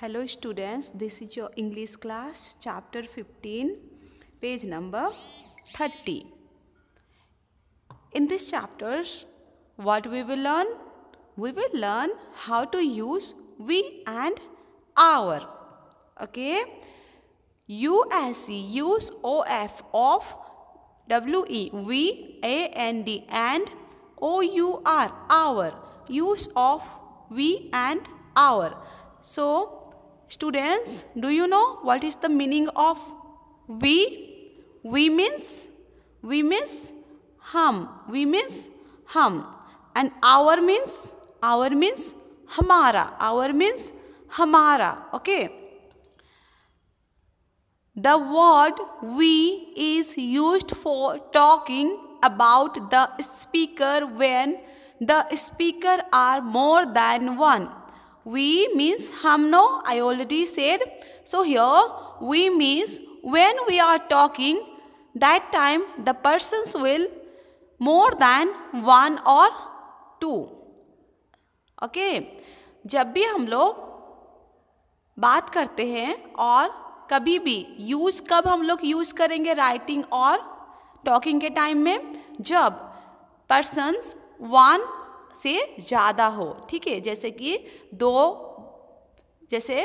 Hello students, this is your English class chapter 15, page number 30. In this chapters, what we will learn? We will learn how to use we and our. Okay? USC, use OF, of, a n d and OUR, our. Use of we and our. So, Students, do you know what is the meaning of we? We means, we means hum. We means hum. And our means, our means hamara. Our means hamara. Okay. The word we is used for talking about the speaker when the speaker are more than one. We means hum no, I already said. So here we means when we are talking, that time the persons will more than one or two. Okay. jab bhi hum log baat karte hain aur kabhi bhi use kab hum log use karenge writing or talking ke time mein jab persons one से ज़्यादा हो ठीक है जैसे कि दो जैसे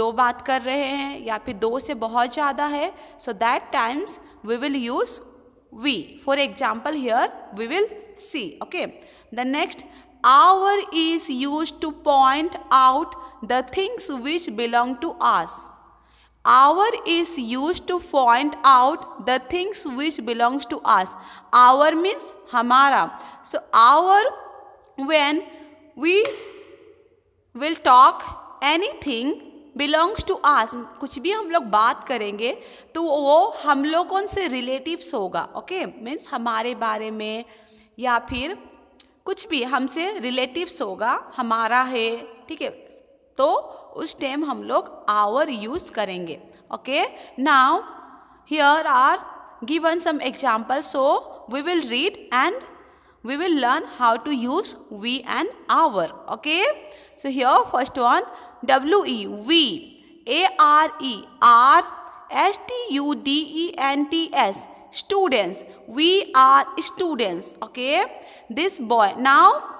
दो बात कर रहे हैं या फिर दो से बहुत ज़्यादा है so that times we will use we for example here we will see okay the next our is use to point out the things which belong to us our is use to point out the things which belongs to us our means हमारा so our when we will talk anything belongs to us कुछ भी हम लोग बात करेंगे तो वो हम लोगों से relatives होगा ओके okay? मीन्स हमारे बारे में या फिर कुछ भी हमसे relatives होगा हमारा है ठीक है तो उस टाइम हम लोग आवर यूज़ करेंगे okay now here are given some example so we will read and we will learn how to use we and our. Okay. So here first one W-E, we, A-R-E, R, S-T-U-D-E-N-T-S, students. We are students. Okay. This boy. Now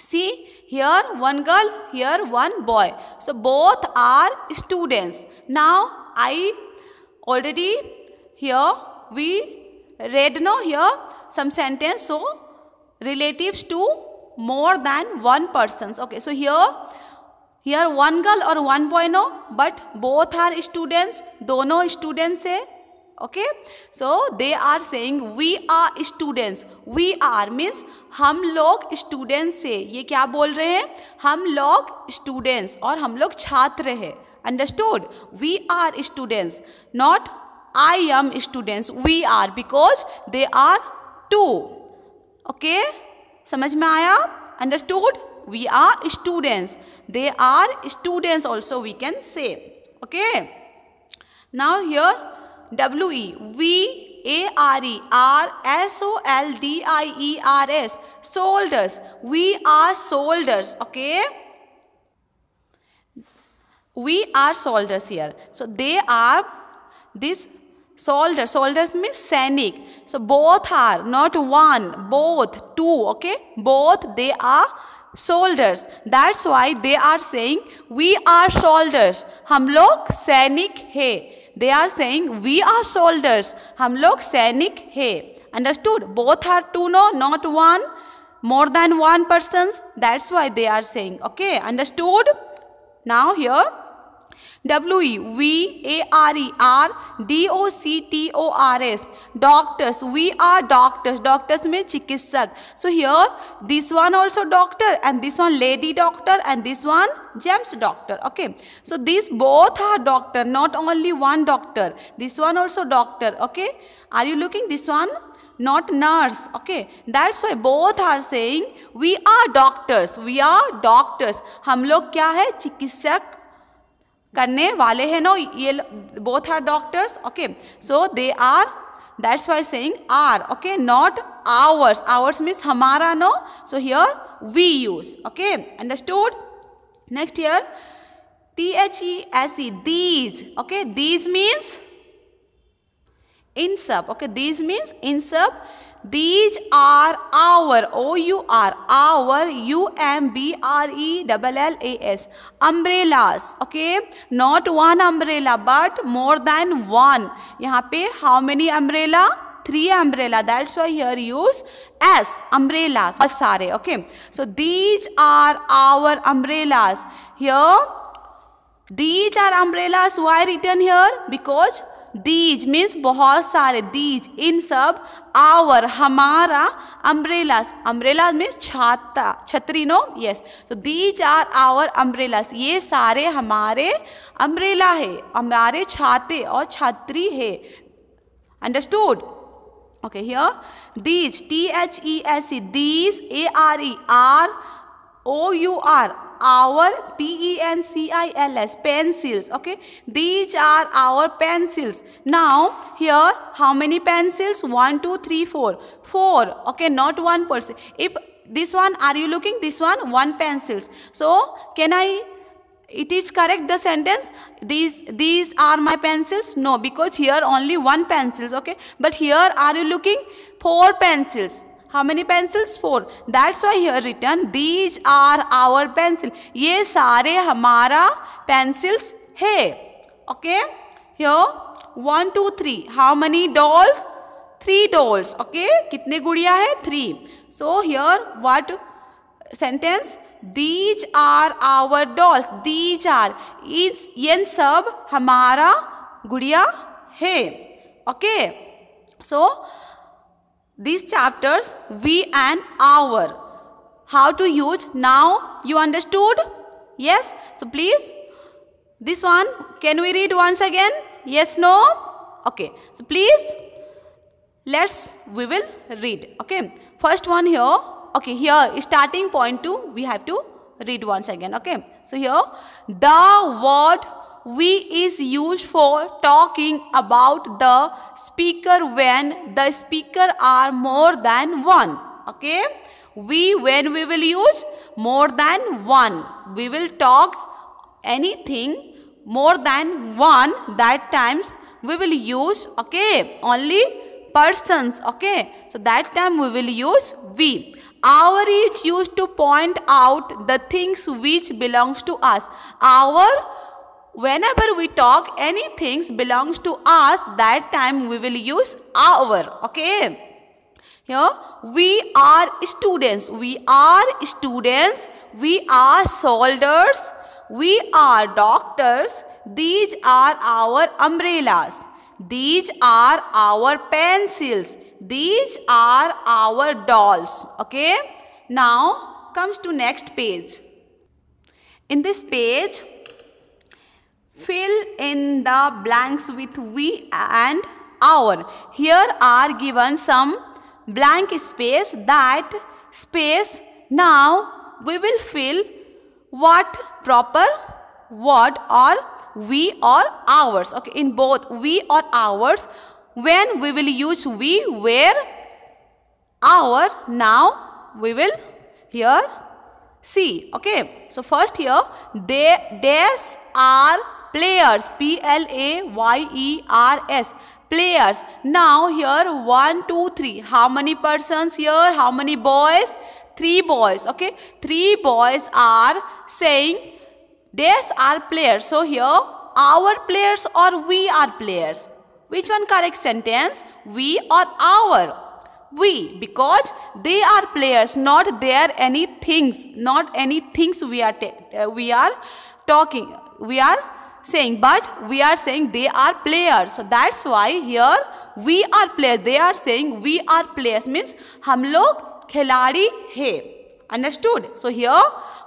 See, here one girl, here one boy. So, both are students. Now, I already here, we read now here some sentence. So, relatives to more than one persons. Okay, so here here one girl or 1.0 but both are students दोनों students है okay so they are saying we are students we are means हम लोग students से ये क्या बोल रहे हैं हम लोग स्टूडेंट्स और हम लोग छात्र हैं understood we are students not I am students we are because they are two okay samajh mein aaya understood we are students they are students also we can say okay now here w e we a r e r s o l d i e r s soldiers we are soldiers okay we are soldiers here so they are this Soldiers, Soldiers means Sainik. So both are not one, both, two, okay? Both they are soldiers. That's why they are saying we are soldiers. Hamlok लोग सैनिक They are saying we are soldiers. Hamlok लोग सैनिक Understood? Both are two, no, not one. More than one persons. That's why they are saying. Okay, understood? Now here. W E we A R E are D O C T O R S doctors we are doctors doctors में चिकित्सक so here this one also doctor and this one lady doctor and this one gents doctor okay so this both are doctor not only one doctor this one also doctor okay are you looking this one not nurse okay that's why both are saying we are doctors we are doctors हम लोग क्या है चिकित्सक करने वाले हैं no ये both are doctors okay so they are that's why saying are okay not ours ours means हमारा no so here we use okay understood next here T H E S E these okay these means इन सब okay these means इन सब these are our O U R our U M B R E double L A S umbrellas okay not one umbrella but more then one यहाँ पे how many umbrella three umbrella that's why here use S umbrellas बस सारे okay so these are our umbrellas here these are umbrellas why return here because these means बहुत सारे these in सब our हमारा umbrellas umbrella means छाता छतरी no yes तो these are our umbrellas ये सारे हमारे अम्ब्रेला है हमारे छाते और छात्री है understood okay here these T H E S E these A R E are O U R our p-e-n-c-i-l-s pencils okay these are our pencils now here how many pencils One, two, three, four. Four. okay not one person if this one are you looking this one one pencils so can i it is correct the sentence these these are my pencils no because here only one pencils okay but here are you looking four pencils how many pencils four that's why here return these are our pencil ये सारे हमारा pencils है okay here one two three how many dolls three dolls okay कितने गुड़िया है three so here what sentence these are our dolls these are is ये सब हमारा गुड़िया है okay so these chapters we and our. How to use now you understood? Yes. So please this one can we read once again? Yes no? Okay. So please let's we will read. Okay. First one here. Okay here starting point 2 we have to read once again. Okay. So here the word we is used for talking about the speaker when the speaker are more than one. Okay. We when we will use more than one. We will talk anything more than one that times we will use okay only persons okay so that time we will use we our is used to point out the things which belongs to us our whenever we talk any things belongs to us that time we will use our okay here we are students we are students we are soldiers we are doctors these are our umbrellas these are our pencils these are our dolls okay now comes to next page in this page Fill in the blanks with we and our. Here are given some blank space that space now we will fill what proper word or we or ours okay in both we or ours when we will use we where our now we will here see okay so first here they theirs are players p l a y e r s players now here 1 2 3 how many persons here how many boys three boys okay three boys are saying these are players so here our players or we are players which one correct sentence we or our we because they are players not there any things not any things we are uh, we are talking we are saying but we are saying they are players so that's why here we are players they are saying we are players means hum log khiladi hai understood so here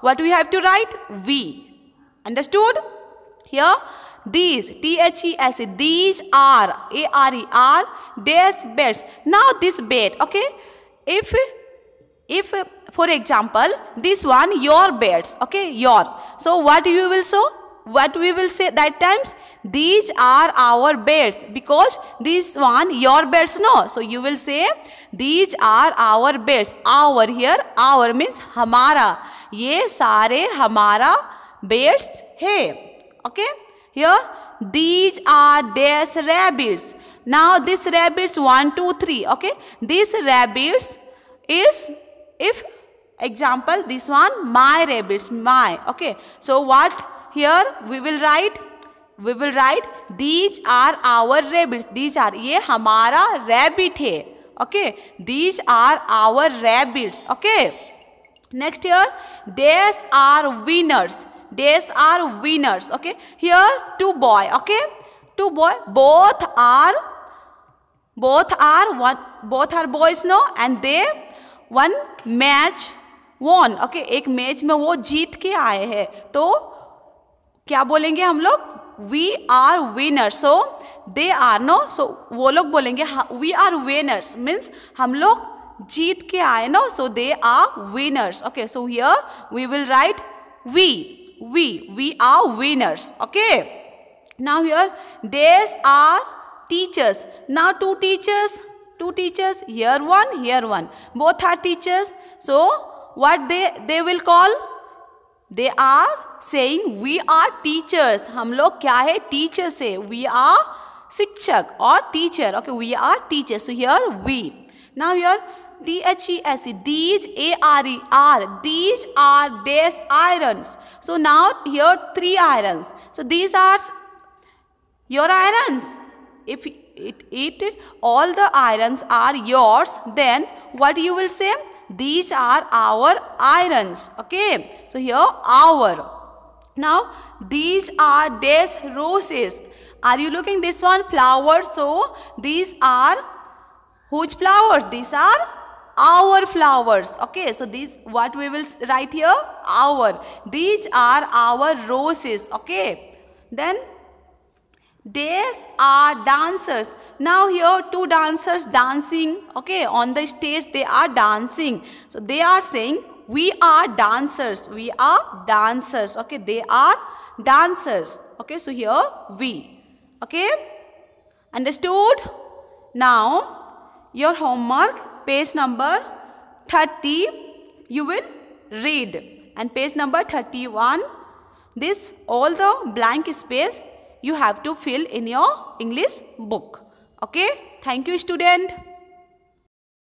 what we have to write we understood here these T H E S these are A R E are these beds. Now this bed, okay? If if for example this one your beds, okay? Your. So what you will show? what we will say that times these are our beds because this one your beds no so you will say these are our beds our here our means hamara ye sare hamara beds hai okay here these are their rabbits now this rabbits one two three okay this rabbits is if example this one my rabbits my okay so what here we will write we will write these are our rabbit these are ये हमारा rabbit है okay these are our rabbits okay next here these are winners these are winners okay here two boy okay two boy both are both are one both are boys no and they won match one okay एक मैच में वो जीत के आए हैं तो क्या बोलेंगे हम लोग we are winner so they are no so वो लोग बोलेंगे वी आर विनर्स मीन्स हम लोग जीत के आए no so they are winners okay so here we will write we we we are winners okay now here these are teachers now two teachers two teachers here one here one both are teachers so what they they will call they are saying we are teachers हम लोग क्या है teachers है we are शिक्षक और teacher okay we are teachers so here we now here D H E S E these A R E R. these are these irons so now here three irons so these are your irons if it, it all the irons are yours then what you will say these are our irons okay so here our now, these are days roses. Are you looking this one? Flowers. So, these are whose flowers? These are our flowers. Okay, so these, what we will write here? Our. These are our roses. Okay. Then, these are dancers. Now here two dancers dancing. Okay, on the stage they are dancing. So they are saying we are dancers. We are dancers. Okay, they are dancers. Okay, so here we. Okay, understood? Now, your homework, page number 30, you will read. And page number 31, this all the blank space you have to fill in your English book. Okay, thank you student.